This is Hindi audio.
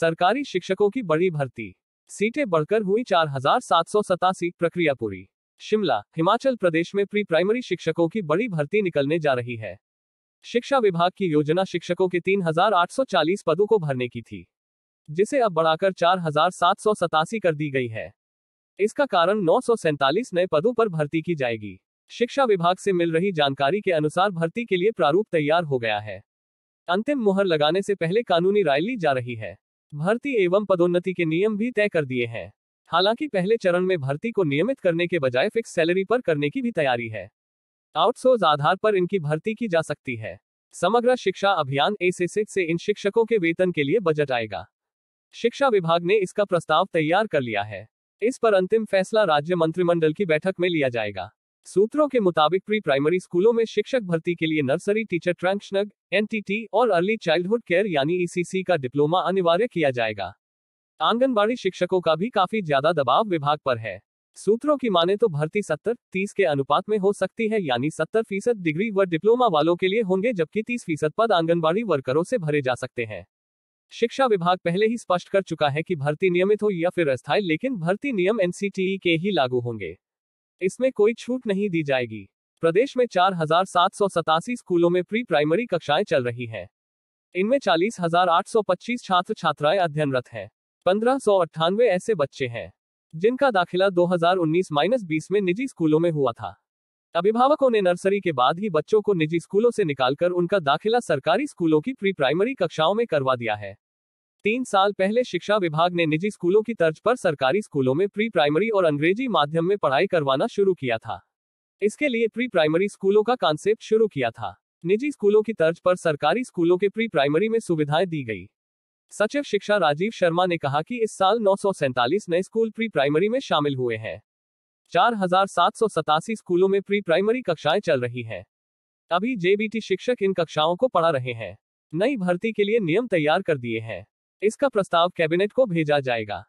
सरकारी शिक्षकों की बड़ी भर्ती सीटें बढ़कर हुई चार हजार सात सौ सतासी प्रक्रिया पूरी शिमला हिमाचल प्रदेश में प्री प्राइमरी शिक्षकों की बड़ी भर्ती निकलने जा रही है शिक्षा विभाग की योजना शिक्षकों के 3,840 पदों को भरने की थी जिसे अब बढ़ाकर चार कर दी गई है इसका कारण नौ नए पदों पर भर्ती की जाएगी शिक्षा विभाग से मिल रही जानकारी के अनुसार भर्ती के लिए प्रारूप तैयार हो गया है अंतिम मुहर लगाने से पहले कानूनी राय ली जा रही है भर्ती एवं पदोन्नति के नियम भी तय कर दिए हैं हालांकि पहले चरण में भर्ती को नियमित करने के बजाय फिक्स सैलरी पर करने की भी तैयारी है आउटसोर्स आधार पर इनकी भर्ती की जा सकती है समग्र शिक्षा अभियान एस से इन शिक्षकों के वेतन के लिए बजट आएगा शिक्षा विभाग ने इसका प्रस्ताव तैयार कर लिया है इस पर अंतिम फैसला राज्य मंत्रिमंडल की बैठक में लिया जाएगा सूत्रों के मुताबिक प्री प्राइमरी स्कूलों में शिक्षक भर्ती के लिए नर्सरी टीचर ट्रंक्शनग एनटीटी और अर्ली चाइल्डहुड केयर यानी ईसीसी e का डिप्लोमा अनिवार्य किया जाएगा आंगनबाड़ी शिक्षकों का भी काफी ज्यादा दबाव विभाग पर है सूत्रों की माने तो भर्ती सत्तर तीस के अनुपात में हो सकती है यानी सत्तर फीसद डिग्री व डिप्लोमा वालों के लिए होंगे जबकि तीस फीसद पद आंगनबाड़ी वर्करों से भरे जा सकते हैं शिक्षा विभाग पहले ही स्पष्ट कर चुका है कि भर्ती नियमित हो या फिर अस्थायी लेकिन भर्ती नियम एनसीटीई e के ही लागू होंगे इसमें कोई छूट नहीं दी जाएगी प्रदेश में चार हजार सात सौ सतासी स्कूलों में प्री प्राइमरी कक्षाएं चल रही हैं इनमें चालीस हजार आठ सौ पच्चीस छात्र छात्राएं अध्ययनरत हैं पंद्रह सौ अट्ठानवे ऐसे बच्चे हैं जिनका दाखिला 2019 माइनस बीस में निजी स्कूलों में हुआ था अभिभावकों ने नर्सरी के बाद ही बच्चों को निजी स्कूलों से निकालकर उनका दाखिला सरकारी स्कूलों की प्री प्राइमरी कक्षाओं में करवा दिया है तीन साल पहले शिक्षा विभाग ने निजी स्कूलों की तर्ज पर सरकारी स्कूलों में प्री प्राइमरी और अंग्रेजी माध्यम में पढ़ाई करवाना शुरू किया था इसके लिए प्री प्राइमरी स्कूलों का कॉन्सेप्ट शुरू किया था निजी स्कूलों की तर्ज पर सरकारी स्कूलों के प्री प्राइमरी में सुविधाएं दी गई सचिव शिक्षा राजीव शर्मा ने कहा कि इस साल नौ नए स्कूल प्री प्राइमरी में शामिल हुए हैं चार स्कूलों में प्री प्राइमरी कक्षाएं चल रही है अभी जेबीटी शिक्षक इन कक्षाओं को पढ़ा रहे हैं नई भर्ती के लिए नियम तैयार कर दिए हैं इसका प्रस्ताव कैबिनेट को भेजा जाएगा